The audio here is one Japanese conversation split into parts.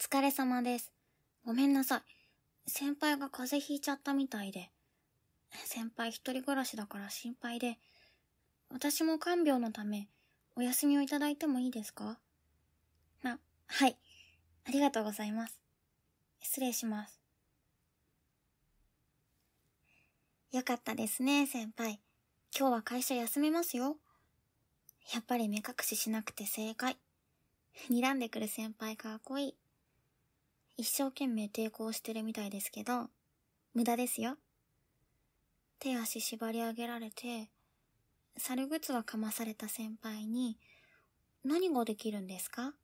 疲れ様です。ごめんなさい。先輩が風邪ひいちゃったみたいで。先輩一人暮らしだから心配で、私も看病のため、お休みをいただいてもいいですかあ、はい。ありがとうございます。失礼します。よかったですね、先輩。今日は会社休めますよ。やっぱり目隠ししなくて正解。睨んでくる先輩かっこいい。一生懸命抵抗してるみたいですけど、無駄ですよ。手足縛り上げられて、猿靴はかまされた先輩に、何ができるんですか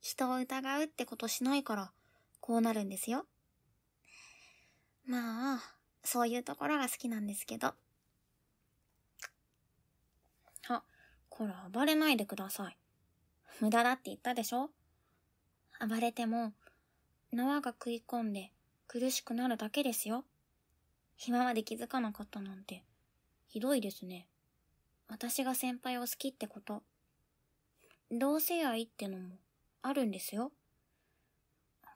人を疑うってことしないから、こうなるんですよ。まあ、そういうところが好きなんですけど。あ、こら暴れないでください。無駄だって言ったでしょ暴れても、縄が食い込んで苦しくなるだけですよ。今まで気づかなかったなんて、ひどいですね。私が先輩を好きってこと。同性愛ってのもあるんですよ。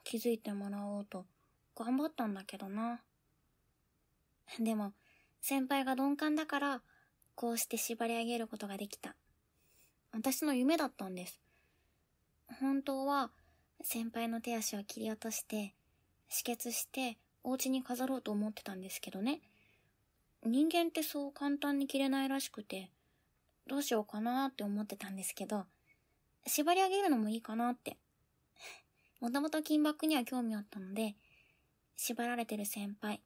気づいてもらおうと頑張ったんだけどな。でも、先輩が鈍感だから、こうして縛り上げることができた。私の夢だったんです。本当は、先輩の手足を切り落として、止血してお家に飾ろうと思ってたんですけどね。人間ってそう簡単に切れないらしくて、どうしようかなって思ってたんですけど、縛り上げるのもいいかなって。もともと金箔には興味あったので、縛られてる先輩、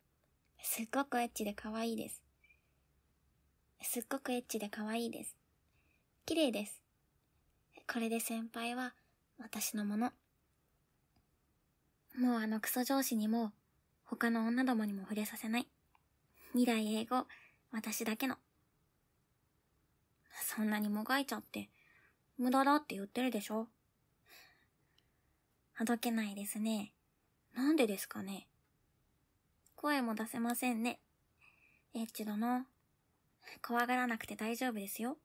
すっごくエッチで可愛いです。すっごくエッチで可愛いです。綺麗です。これで先輩は私のもの。もうあのクソ上司にも、他の女どもにも触れさせない。未来英語、私だけの。そんなにもがいちゃって、無駄だって言ってるでしょあどけないですね。なんでですかね。声も出せませんね。エッチ殿。怖がらなくて大丈夫ですよ。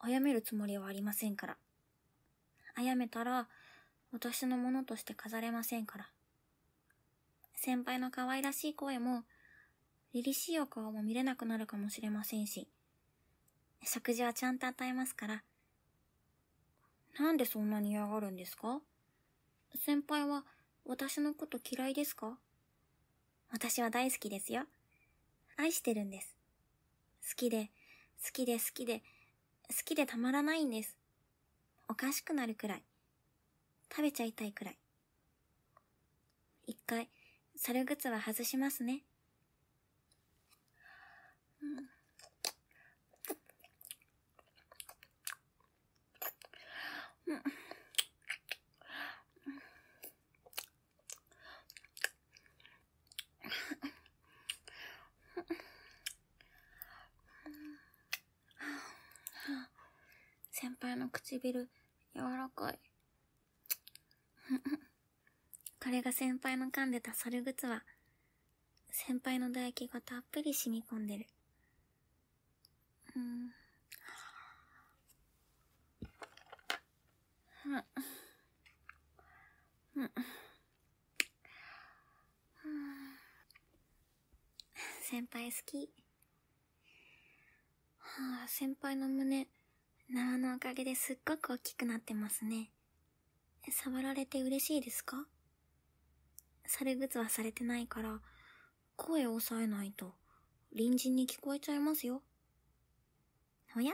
あやめるつもりはありませんから。あやめたら、私のものとして飾れませんから。先輩の可愛らしい声も、凛々しいお顔も見れなくなるかもしれませんし、食事はちゃんと与えますから。なんでそんなに嫌がるんですか先輩は私のこと嫌いですか私は大好きですよ。愛してるんです。好きで、好きで好きで、好きでたまらないんです。おかしくなるくらい。食べちゃいたいくらい。一回、猿靴は外しますね。先輩の唇柔らかい。これが先輩の噛んでた猿靴は、先輩の唾液がたっぷり染み込んでる。先輩好き。はあ、先輩の胸、縄のおかげですっごく大きくなってますね。触られて嬉しいですかされ靴はされてないから、声を抑えないと、隣人に聞こえちゃいますよ。おや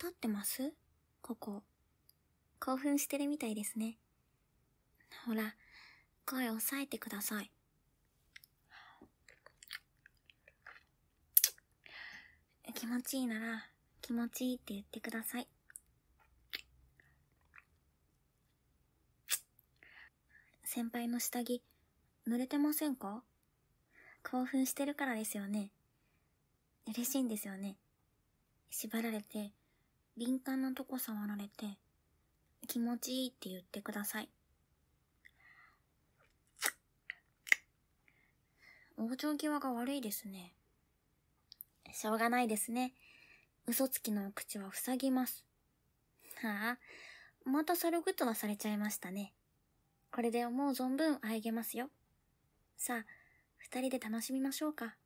立ってますここ。興奮してるみたいですね。ほら、声を抑えてください。気持ちいいなら、気持ちいいって言ってください。先輩の下着、濡れてませんか興奮してるからですよね。嬉しいんですよね。縛られて、敏感なとこ触られて、気持ちいいって言ってください。往生際が悪いですね。しょうがないですね。嘘つきのお口は塞ぎます。はあ、また猿グッズはされちゃいましたね。これで思う存分あげますよ。さあ、二人で楽しみましょうか。